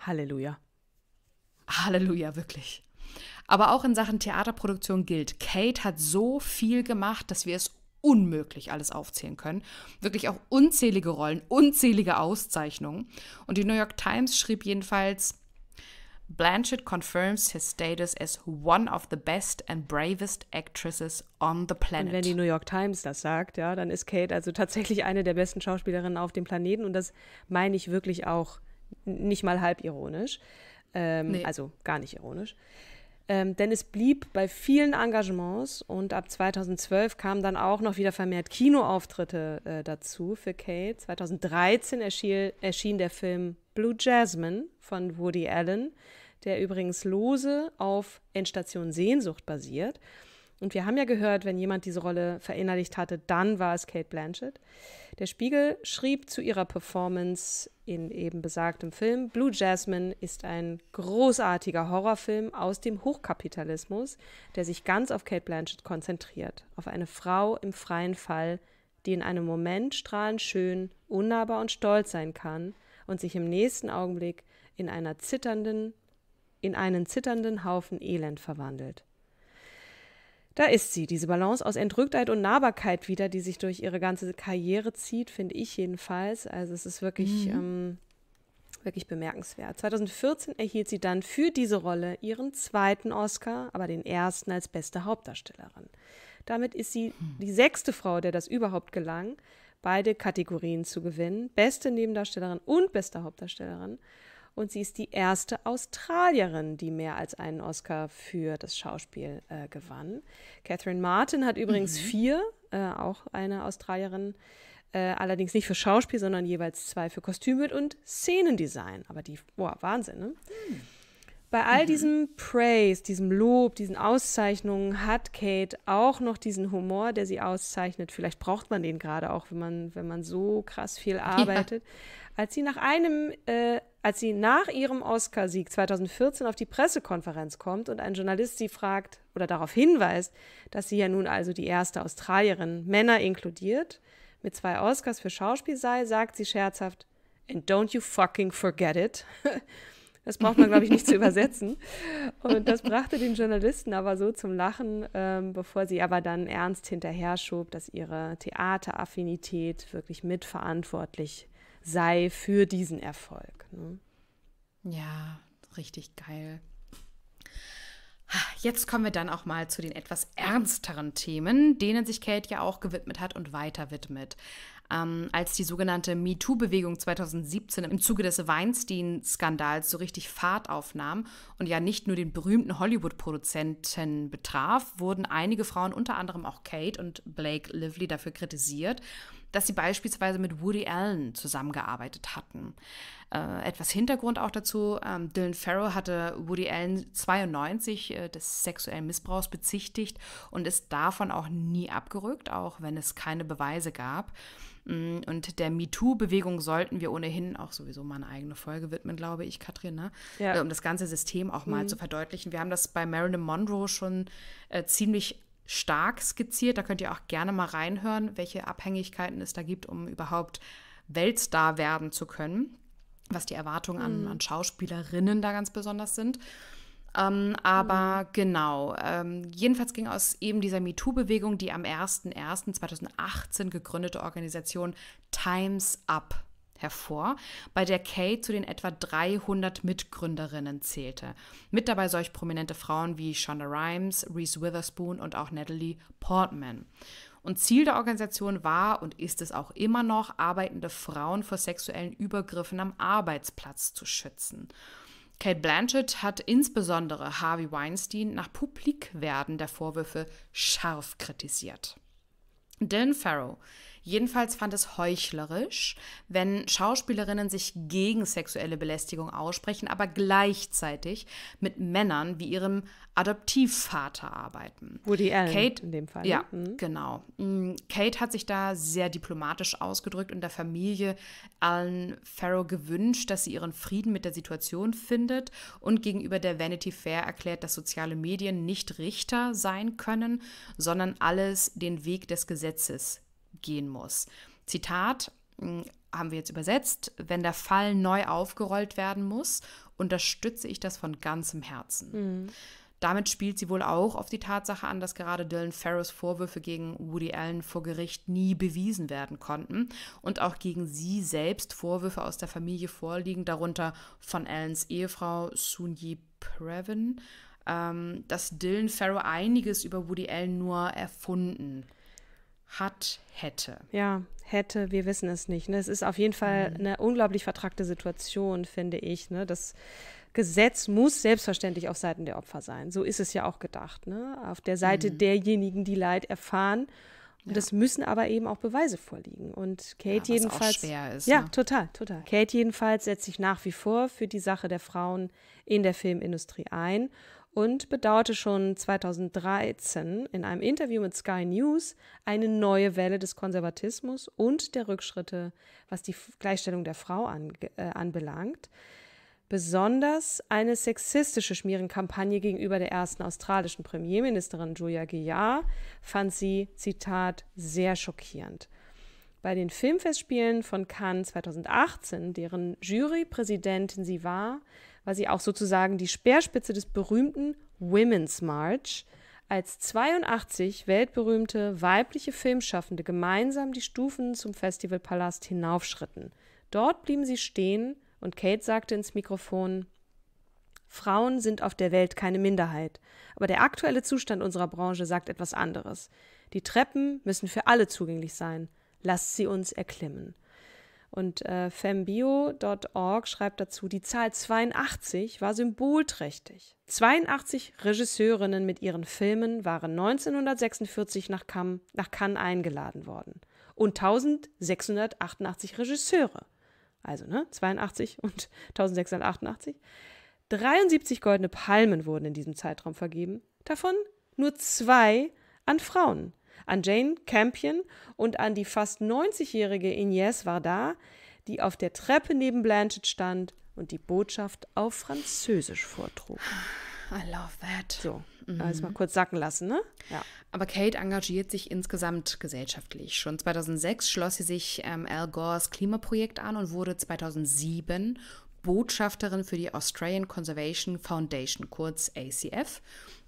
Halleluja. Halleluja, wirklich. Aber auch in Sachen Theaterproduktion gilt, Kate hat so viel gemacht, dass wir es unmöglich alles aufzählen können. Wirklich auch unzählige Rollen, unzählige Auszeichnungen. Und die New York Times schrieb jedenfalls, Blanchett confirms his status as one of the best and bravest actresses on the planet. Und wenn die New York Times das sagt, ja, dann ist Kate also tatsächlich eine der besten
Schauspielerinnen auf dem Planeten und das meine ich wirklich auch nicht mal halb ironisch. Ähm, nee. Also gar nicht ironisch. Ähm, denn es blieb bei vielen Engagements und ab 2012 kamen dann auch noch wieder vermehrt Kinoauftritte äh, dazu für Kate. 2013 erschien, erschien der Film Blue Jasmine von Woody Allen, der übrigens lose auf Endstation Sehnsucht basiert. Und wir haben ja gehört, wenn jemand diese Rolle verinnerlicht hatte, dann war es Kate Blanchett. Der Spiegel schrieb zu ihrer Performance in eben besagtem Film, Blue Jasmine ist ein großartiger Horrorfilm aus dem Hochkapitalismus, der sich ganz auf Kate Blanchett konzentriert, auf eine Frau im freien Fall, die in einem Moment strahlend schön, unnahbar und stolz sein kann und sich im nächsten Augenblick in einer zitternden, in einen zitternden Haufen Elend verwandelt. Da ist sie, diese Balance aus Entrücktheit und Nahbarkeit wieder, die sich durch ihre ganze Karriere zieht, finde ich jedenfalls. Also es ist wirklich, mhm. ähm, wirklich bemerkenswert. 2014 erhielt sie dann für diese Rolle ihren zweiten Oscar, aber den ersten als beste Hauptdarstellerin. Damit ist sie hm. die sechste Frau, der das überhaupt gelang, beide Kategorien zu gewinnen, beste Nebendarstellerin und beste Hauptdarstellerin. Und sie ist die erste Australierin, die mehr als einen Oscar für das Schauspiel äh, gewann. Catherine Martin hat übrigens mhm. vier, äh, auch eine Australierin, äh, allerdings nicht für Schauspiel, sondern jeweils zwei für Kostümbild und Szenendesign. Aber die, boah, Wahnsinn, ne? Mhm. Bei all mhm. diesem Praise, diesem Lob, diesen Auszeichnungen hat Kate auch noch diesen Humor, der sie auszeichnet. Vielleicht braucht man den gerade auch, wenn man, wenn man so krass viel arbeitet. Ja. Als sie nach einem, äh, als sie nach ihrem Oscarsieg 2014 auf die Pressekonferenz kommt und ein Journalist sie fragt oder darauf hinweist, dass sie ja nun also die erste Australierin, Männer inkludiert, mit zwei Oscars für Schauspiel sei, sagt sie scherzhaft, And don't you fucking forget it. Das braucht man, glaube ich, nicht zu übersetzen. Und das brachte den Journalisten aber so zum Lachen, ähm, bevor sie aber dann ernst hinterher schob, dass ihre Theateraffinität wirklich mitverantwortlich
sei für diesen Erfolg. Ne? Ja, richtig geil. Jetzt kommen wir dann auch mal zu den etwas ernsteren Themen, denen sich Kate ja auch gewidmet hat und weiter widmet ähm, als die sogenannte MeToo-Bewegung 2017 im Zuge des Weinstein-Skandals so richtig Fahrt aufnahm und ja nicht nur den berühmten Hollywood-Produzenten betraf, wurden einige Frauen, unter anderem auch Kate und Blake Lively, dafür kritisiert, dass sie beispielsweise mit Woody Allen zusammengearbeitet hatten. Äh, etwas Hintergrund auch dazu, ähm, Dylan Farrow hatte Woody Allen 92 äh, des sexuellen Missbrauchs bezichtigt und ist davon auch nie abgerückt, auch wenn es keine Beweise gab. Mm, und der MeToo-Bewegung sollten wir ohnehin auch sowieso mal eine eigene Folge widmen, glaube ich, Katrin, ne? ja. Äh, um das ganze System auch mal mhm. zu verdeutlichen. Wir haben das bei Marilyn Monroe schon äh, ziemlich stark skizziert. Da könnt ihr auch gerne mal reinhören, welche Abhängigkeiten es da gibt, um überhaupt Weltstar werden zu können was die Erwartungen an, mhm. an, Schauspielerinnen da ganz besonders sind. Ähm, aber mhm. genau, ähm, jedenfalls ging aus eben dieser MeToo-Bewegung die am 01.01.2018 gegründete Organisation Times Up hervor, bei der Kay zu den etwa 300 Mitgründerinnen zählte. Mit dabei solch prominente Frauen wie Shonda Rhimes, Reese Witherspoon und auch Natalie Portman. Und Ziel der Organisation war und ist es auch immer noch, arbeitende Frauen vor sexuellen Übergriffen am Arbeitsplatz zu schützen. Kate Blanchett hat insbesondere Harvey Weinstein nach Publikwerden der Vorwürfe scharf kritisiert. Dylan Farrow Jedenfalls fand es heuchlerisch, wenn Schauspielerinnen sich gegen sexuelle Belästigung aussprechen, aber gleichzeitig mit Männern wie ihrem Adoptivvater arbeiten. Woody Allen Kate, in dem Fall. Ja, ne? mhm. genau. Mm, Kate hat sich da sehr diplomatisch ausgedrückt und der Familie Allen Farrow gewünscht, dass sie ihren Frieden mit der Situation findet und gegenüber der Vanity Fair erklärt, dass soziale Medien nicht Richter sein können, sondern alles den Weg des Gesetzes gehen muss. Zitat hm, haben wir jetzt übersetzt, wenn der Fall neu aufgerollt werden muss, unterstütze ich das von ganzem Herzen. Mhm. Damit spielt sie wohl auch auf die Tatsache an, dass gerade Dylan Farrows Vorwürfe gegen Woody Allen vor Gericht nie bewiesen werden konnten und auch gegen sie selbst Vorwürfe aus der Familie vorliegen, darunter von Allens Ehefrau Sunyi Previn, ähm, dass Dylan Farrow einiges über Woody Allen nur erfunden hat, hätte.
Ja, hätte, wir wissen es nicht. Ne? Es ist auf jeden Fall mhm. eine unglaublich vertrackte Situation, finde ich. Ne? Das Gesetz muss selbstverständlich auf Seiten der Opfer sein. So ist es ja auch gedacht. Ne? Auf der Seite mhm. derjenigen, die Leid erfahren. Und ja. das müssen aber eben auch Beweise vorliegen. Und Kate ja, was jedenfalls. Auch schwer ist, ja, ne? total, total. Kate jedenfalls setzt sich nach wie vor für die Sache der Frauen in der Filmindustrie ein und bedauerte schon 2013 in einem Interview mit Sky News eine neue Welle des Konservatismus und der Rückschritte, was die Gleichstellung der Frau an, äh, anbelangt. Besonders eine sexistische Schmierenkampagne gegenüber der ersten australischen Premierministerin Julia Gillard fand sie, Zitat, sehr schockierend. Bei den Filmfestspielen von Cannes 2018, deren Jurypräsidentin sie war, war sie auch sozusagen die Speerspitze des berühmten Women's March, als 82 weltberühmte weibliche Filmschaffende gemeinsam die Stufen zum Festivalpalast hinaufschritten. Dort blieben sie stehen und Kate sagte ins Mikrofon, Frauen sind auf der Welt keine Minderheit, aber der aktuelle Zustand unserer Branche sagt etwas anderes. Die Treppen müssen für alle zugänglich sein. Lasst sie uns erklimmen. Und äh, fembio.org schreibt dazu, die Zahl 82 war symbolträchtig. 82 Regisseurinnen mit ihren Filmen waren 1946 nach, Cam, nach Cannes eingeladen worden. Und 1688 Regisseure. Also, ne, 82 und 1688. 73 goldene Palmen wurden in diesem Zeitraum vergeben, davon nur zwei an Frauen an Jane Campion und an die fast 90-jährige Inés Varda, die auf der Treppe neben Blanchett stand und die Botschaft auf Französisch
vortrug. I love that. So, mhm. alles mal kurz sacken lassen, ne? Ja. Aber Kate engagiert sich insgesamt gesellschaftlich. Schon 2006 schloss sie sich ähm, Al Gores Klimaprojekt an und wurde 2007 Botschafterin für die Australian Conservation Foundation, kurz ACF,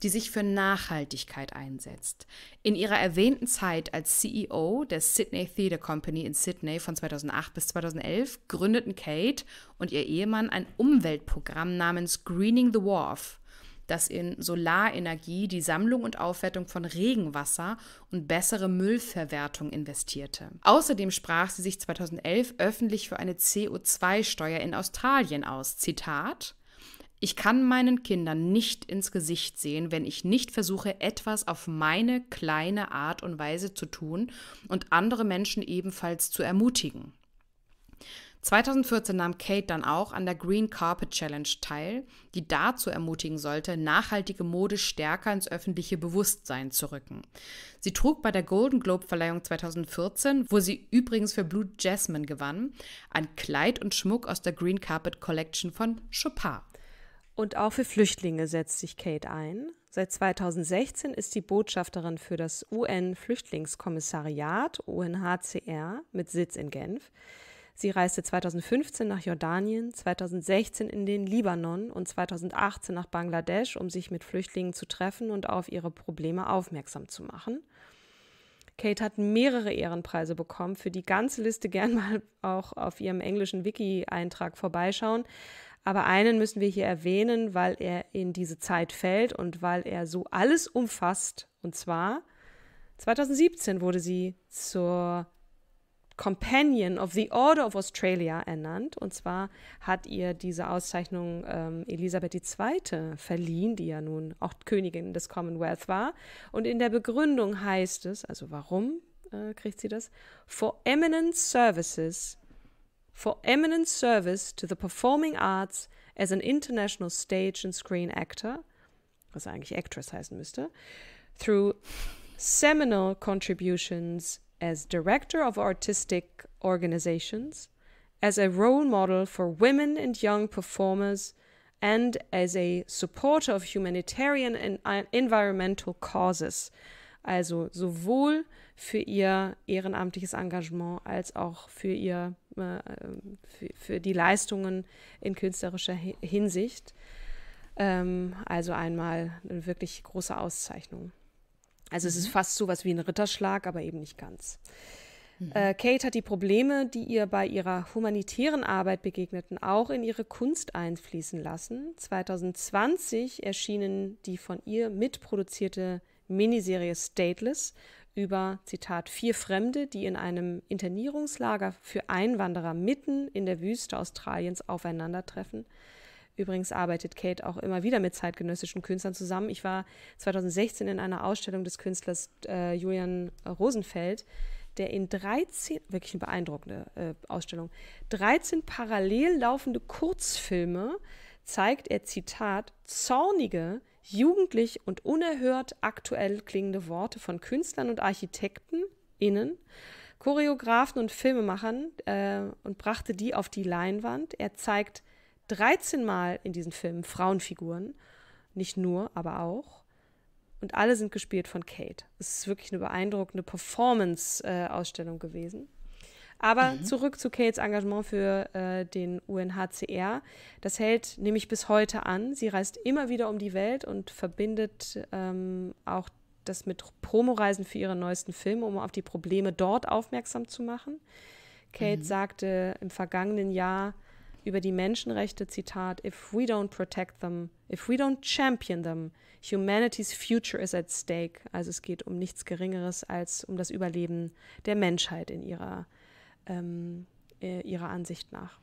die sich für Nachhaltigkeit einsetzt. In ihrer erwähnten Zeit als CEO der Sydney Theatre Company in Sydney von 2008 bis 2011 gründeten Kate und ihr Ehemann ein Umweltprogramm namens Greening the Wharf – dass in Solarenergie die Sammlung und Aufwertung von Regenwasser und bessere Müllverwertung investierte. Außerdem sprach sie sich 2011 öffentlich für eine CO2-Steuer in Australien aus. Zitat ich kann meinen Kindern nicht ins Gesicht sehen, wenn ich nicht versuche, etwas auf meine kleine Art und Weise zu tun und andere Menschen ebenfalls zu ermutigen. 2014 nahm Kate dann auch an der Green Carpet Challenge teil, die dazu ermutigen sollte, nachhaltige Mode stärker ins öffentliche Bewusstsein zu rücken. Sie trug bei der Golden Globe Verleihung 2014, wo sie übrigens für Blue Jasmine gewann, ein Kleid und Schmuck aus der Green Carpet Collection von Chopin. Und
auch für Flüchtlinge setzt sich Kate ein. Seit 2016 ist sie Botschafterin für das UN-Flüchtlingskommissariat UNHCR mit Sitz in Genf. Sie reiste 2015 nach Jordanien, 2016 in den Libanon und 2018 nach Bangladesch, um sich mit Flüchtlingen zu treffen und auf ihre Probleme aufmerksam zu machen. Kate hat mehrere Ehrenpreise bekommen. Für die ganze Liste gern mal auch auf ihrem englischen Wiki-Eintrag vorbeischauen. Aber einen müssen wir hier erwähnen, weil er in diese Zeit fällt und weil er so alles umfasst. Und zwar 2017 wurde sie zur Companion of the Order of Australia ernannt. Und zwar hat ihr diese Auszeichnung ähm, Elisabeth II. verliehen, die ja nun auch Königin des Commonwealth war. Und in der Begründung heißt es, also warum äh, kriegt sie das? For eminent services, for eminent service to the performing arts as an international stage and screen actor, was eigentlich Actress heißen müsste, through seminal contributions as director of artistic organizations, as a role model for women and young performers, and as a supporter of humanitarian and uh, environmental causes. Also sowohl für ihr ehrenamtliches Engagement als auch für, ihr, äh, für, für, die Leistungen in künstlerischer Hinsicht. Ähm, also einmal eine wirklich große Auszeichnung. Also mhm. es ist mhm. fast so was wie ein Ritterschlag, aber eben nicht ganz. Mhm. Äh, Kate hat die Probleme, die ihr bei ihrer humanitären Arbeit begegneten, auch in ihre Kunst einfließen lassen. 2020 erschienen die von ihr mitproduzierte Miniserie Stateless über, Zitat, vier Fremde, die in einem Internierungslager für Einwanderer mitten in der Wüste Australiens aufeinandertreffen Übrigens arbeitet Kate auch immer wieder mit zeitgenössischen Künstlern zusammen. Ich war 2016 in einer Ausstellung des Künstlers äh, Julian Rosenfeld, der in 13, wirklich eine beeindruckende äh, Ausstellung, 13 parallel laufende Kurzfilme zeigt er, Zitat, zornige, jugendlich und unerhört aktuell klingende Worte von Künstlern und Architekten, innen, Choreografen und Filmemachern äh, und brachte die auf die Leinwand. Er zeigt 13 Mal in diesen Filmen Frauenfiguren. Nicht nur, aber auch. Und alle sind gespielt von Kate. Es ist wirklich eine beeindruckende Performance-Ausstellung äh, gewesen. Aber mhm. zurück zu Kates Engagement für äh, den UNHCR. Das hält nämlich bis heute an. Sie reist immer wieder um die Welt und verbindet ähm, auch das mit Promoreisen für ihren neuesten Film, um auf die Probleme dort aufmerksam zu machen. Kate mhm. sagte im vergangenen Jahr, über die Menschenrechte, Zitat, If we don't protect them, if we don't champion them, humanity's future is at stake. Also es geht um nichts Geringeres als um das Überleben der Menschheit in ihrer, ähm, äh, ihrer Ansicht nach.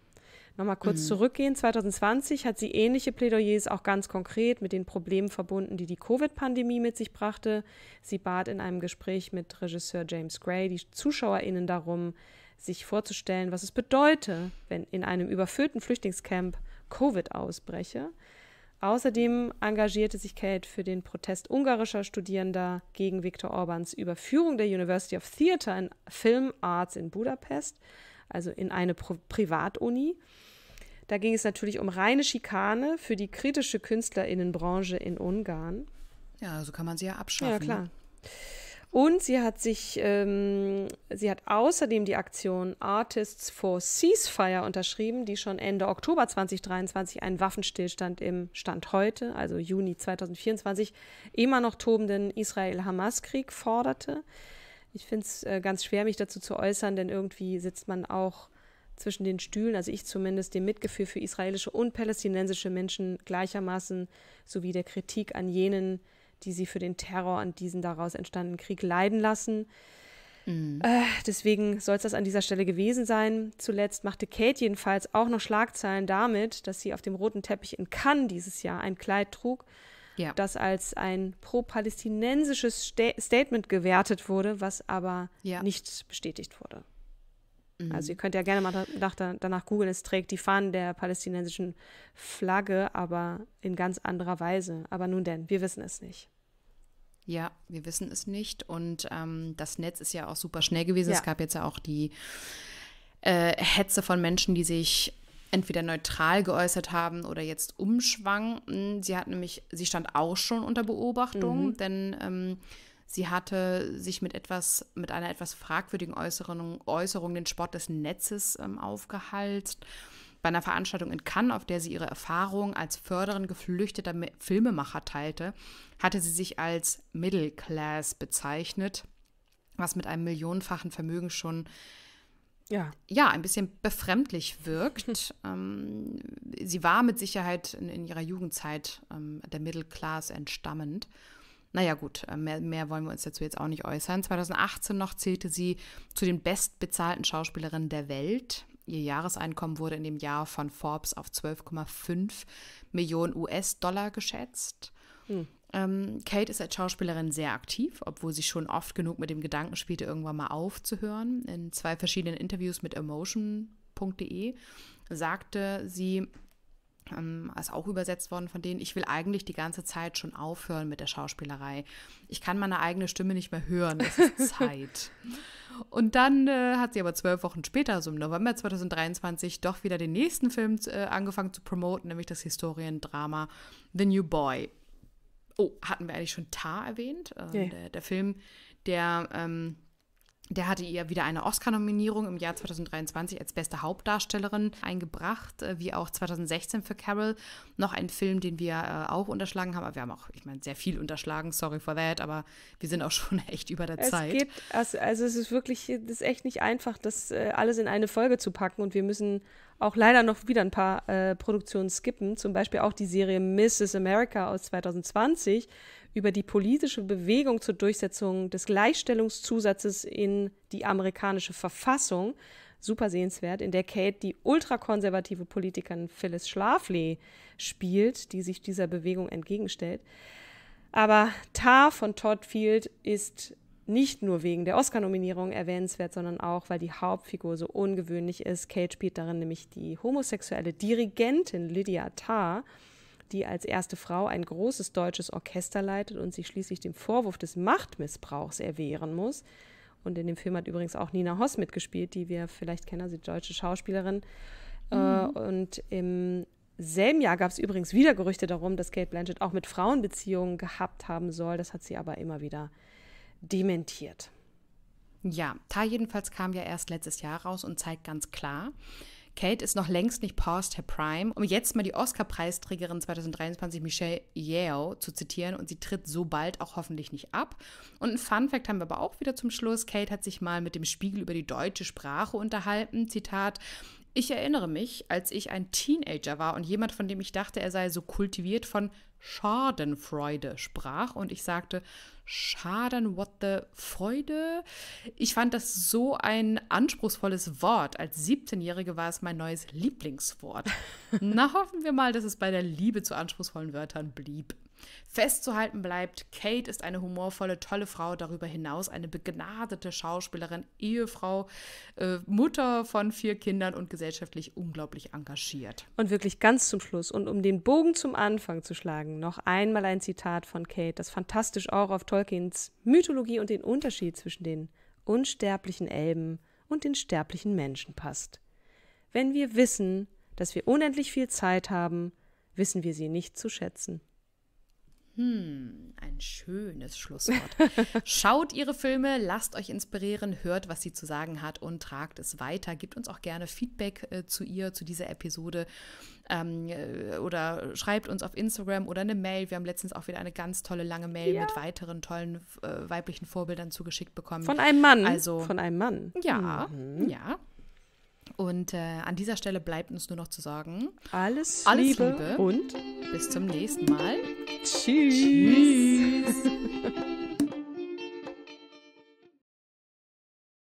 Nochmal kurz mhm. zurückgehen. 2020 hat sie ähnliche Plädoyers auch ganz konkret mit den Problemen verbunden, die die Covid-Pandemie mit sich brachte. Sie bat in einem Gespräch mit Regisseur James Gray die ZuschauerInnen darum, sich vorzustellen, was es bedeute, wenn in einem überfüllten Flüchtlingscamp Covid ausbreche. Außerdem engagierte sich Kate für den Protest ungarischer Studierender gegen Viktor Orbans Überführung der University of Theatre and Film Arts in Budapest, also in eine Pro Privatuni. Da ging es natürlich um reine Schikane für die kritische Künstlerinnenbranche in Ungarn. Ja, so kann man sie ja abschaffen. Ja, ne? klar. Und sie hat sich, ähm, sie hat außerdem die Aktion Artists for Ceasefire unterschrieben, die schon Ende Oktober 2023 einen Waffenstillstand im Stand heute, also Juni 2024, immer noch tobenden Israel-Hamas-Krieg forderte. Ich finde es äh, ganz schwer, mich dazu zu äußern, denn irgendwie sitzt man auch zwischen den Stühlen, also ich zumindest, dem Mitgefühl für israelische und palästinensische Menschen gleichermaßen sowie der Kritik an jenen, die sie für den Terror und diesen daraus entstandenen Krieg leiden lassen. Mhm. Äh, deswegen soll es das an dieser Stelle gewesen sein. Zuletzt machte Kate jedenfalls auch noch Schlagzeilen damit, dass sie auf dem roten Teppich in Cannes dieses Jahr ein Kleid trug, ja. das als ein pro-palästinensisches Statement gewertet wurde, was aber ja. nicht bestätigt wurde. Mhm. Also ihr könnt ja gerne mal nach, danach googeln, es trägt die Fahnen der palästinensischen Flagge, aber in ganz anderer Weise. Aber nun denn, wir wissen es nicht.
Ja, wir wissen es nicht. Und ähm, das Netz ist ja auch super schnell gewesen. Ja. Es gab jetzt ja auch die äh, Hetze von Menschen, die sich entweder neutral geäußert haben oder jetzt umschwanken. Sie hat nämlich, sie stand auch schon unter Beobachtung, mhm. denn ähm, sie hatte sich mit etwas, mit einer etwas fragwürdigen Äußerung, Äußerung den Sport des Netzes ähm, aufgehalst bei einer Veranstaltung in Cannes, auf der sie ihre Erfahrung als Förderin geflüchteter Filmemacher teilte, hatte sie sich als Middle Class bezeichnet, was mit einem millionenfachen Vermögen schon ja. ja, ein bisschen befremdlich wirkt. ähm, sie war mit Sicherheit in, in ihrer Jugendzeit ähm, der Middle Class entstammend. Naja gut, äh, mehr, mehr, wollen wir uns dazu jetzt auch nicht äußern. 2018 noch zählte sie zu den bestbezahlten Schauspielerinnen der Welt. Ihr Jahreseinkommen wurde in dem Jahr von Forbes auf 12,5 Millionen US-Dollar geschätzt. Hm. Ähm, Kate ist als Schauspielerin sehr aktiv, obwohl sie schon oft genug mit dem Gedanken spielte, irgendwann mal aufzuhören. In zwei verschiedenen Interviews mit emotion.de sagte sie, ist ähm, auch übersetzt worden von denen, ich will eigentlich die ganze Zeit schon aufhören mit der Schauspielerei. Ich kann meine eigene Stimme nicht mehr hören, es ist Zeit. Und dann äh, hat sie aber zwölf Wochen später, also im November 2023, doch wieder den nächsten Film äh, angefangen zu promoten, nämlich das Historiendrama The New Boy. Oh, hatten wir eigentlich schon Tar erwähnt? Äh, yeah. der, der, Film, der ähm, der hatte ihr wieder eine Oscar-Nominierung im Jahr 2023 als beste Hauptdarstellerin eingebracht, äh, wie auch 2016 für Carol. Noch ein Film, den wir äh, auch unterschlagen haben. Aber wir haben auch, ich meine, sehr viel unterschlagen, sorry for that, aber wir sind auch schon echt über der es Zeit. Geht,
also, also, es ist wirklich, es ist echt nicht einfach, das äh, alles in eine Folge zu packen. Und wir müssen auch leider noch wieder ein paar äh, Produktionen skippen. Zum Beispiel auch die Serie Mrs. America aus 2020 über die politische Bewegung zur Durchsetzung des Gleichstellungszusatzes in die amerikanische Verfassung, super sehenswert, in der Kate die ultrakonservative Politikerin Phyllis Schlafly spielt, die sich dieser Bewegung entgegenstellt. Aber Tar von Todd Field ist nicht nur wegen der Oscar-Nominierung erwähnenswert, sondern auch, weil die Hauptfigur so ungewöhnlich ist. Kate spielt darin nämlich die homosexuelle Dirigentin Lydia Tarr, die als erste Frau ein großes deutsches Orchester leitet und sich schließlich dem Vorwurf des Machtmissbrauchs erwehren muss. Und in dem Film hat übrigens auch Nina Hoss mitgespielt, die wir vielleicht kennen, also die deutsche Schauspielerin. Äh, mhm. und im selben Jahr gab es übrigens wieder Gerüchte darum, dass Kate Blanchett auch mit Frauen Beziehungen gehabt haben soll. Das hat sie aber immer wieder dementiert.
Ja, Tar jedenfalls kam ja erst letztes Jahr raus und zeigt ganz klar, Kate ist noch längst nicht past her prime. Um jetzt mal die Oscar-Preisträgerin 2023 Michelle Yeoh zu zitieren und sie tritt so bald auch hoffentlich nicht ab. Und ein Fun-Fact haben wir aber auch wieder zum Schluss. Kate hat sich mal mit dem Spiegel über die deutsche Sprache unterhalten. Zitat: ich erinnere mich, als ich ein Teenager war und jemand, von dem ich dachte, er sei so kultiviert, von Schadenfreude sprach und ich sagte, Schaden, what the Freude? Ich fand das so ein anspruchsvolles Wort. Als 17-Jährige war es mein neues Lieblingswort. Na, hoffen wir mal, dass es bei der Liebe zu anspruchsvollen Wörtern blieb. Festzuhalten bleibt, Kate ist eine humorvolle, tolle Frau, darüber hinaus eine begnadete Schauspielerin, Ehefrau, äh, Mutter von vier Kindern und gesellschaftlich unglaublich engagiert.
Und wirklich ganz zum Schluss und um den Bogen zum Anfang zu schlagen, noch einmal ein Zitat von Kate, das fantastisch auch auf Tolkiens Mythologie und den Unterschied zwischen den unsterblichen Elben und den sterblichen Menschen passt. Wenn wir wissen, dass wir unendlich viel Zeit haben, wissen wir sie nicht zu schätzen.
Hm, ein schönes Schlusswort. Schaut ihre Filme, lasst euch inspirieren, hört, was sie zu sagen hat und tragt es weiter. Gebt uns auch gerne Feedback äh, zu ihr, zu dieser Episode ähm, äh, oder schreibt uns auf Instagram oder eine Mail. Wir haben letztens auch wieder eine ganz tolle lange Mail ja. mit weiteren tollen äh, weiblichen Vorbildern zugeschickt bekommen. Von einem Mann. Also von einem Mann. Ja, mhm. ja. Und äh, an dieser Stelle bleibt uns nur noch zu sagen: Alles, alles Liebe, Liebe und bis zum nächsten Mal. Tschüss. Tschüss.